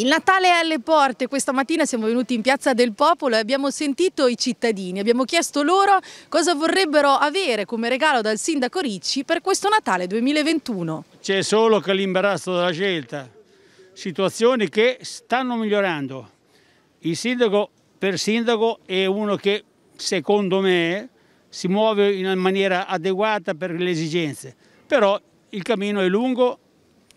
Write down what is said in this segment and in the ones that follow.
Il Natale è alle porte, questa mattina siamo venuti in Piazza del Popolo e abbiamo sentito i cittadini, abbiamo chiesto loro cosa vorrebbero avere come regalo dal sindaco Ricci per questo Natale 2021. C'è solo che l'imbarazzo della scelta, situazioni che stanno migliorando. Il sindaco per sindaco è uno che secondo me si muove in maniera adeguata per le esigenze, però il cammino è lungo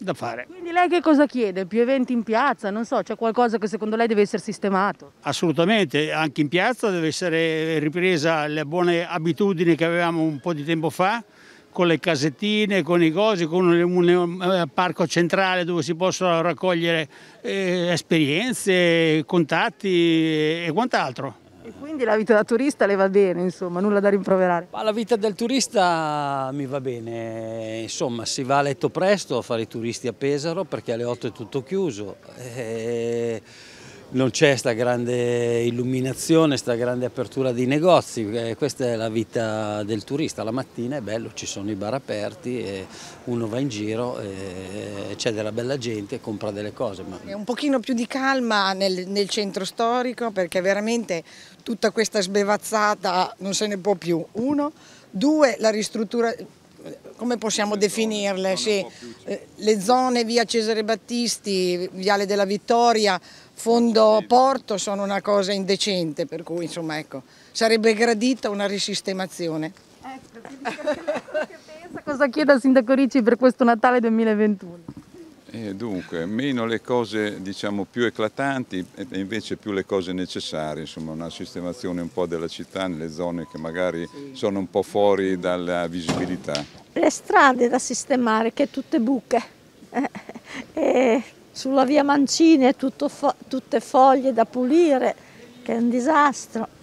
da fare. Quindi lei che cosa chiede? Più eventi in piazza? Non so, c'è qualcosa che secondo lei deve essere sistemato? Assolutamente, anche in piazza deve essere ripresa le buone abitudini che avevamo un po' di tempo fa con le casettine, con i cosi, con un, eh, parco centrale dove si possono raccogliere eh, esperienze, contatti e quant'altro. E quindi la vita da turista le va bene, insomma, nulla da rimproverare? Ma la vita del turista mi va bene, insomma, si va a letto presto a fare i turisti a Pesaro perché alle 8 è tutto chiuso. E eh, non c'è questa grande illuminazione, questa grande apertura di negozi, eh, questa è la vita del turista, la mattina è bello, ci sono i bar aperti, uno va in giro, eh, c'è della bella gente, compra delle cose. Ma... È un pochino più di calma nel, nel centro storico perché veramente tutta questa sbevazzata non se ne può più, uno, due la ristruttura come possiamo le definirle? Zone, sì. Eh, le zone via Cesare Battisti, Viale della Vittoria, Fondo Porto sono una cosa indecente, per cui insomma ecco, sarebbe gradita una risistemazione. Ecco, cosa pensa, cosa chiede al Sindaco Ricci per questo Natale 2021? E eh, dunque, meno le cose diciamo, più eclatanti e invece più le cose necessarie, insomma una sistemazione un po' della città nelle zone che magari sono un po' fuori dalla visibilità. Le strade da sistemare che tutte buche, e sulla via Mancini tutto, tutte foglie da pulire che è un disastro.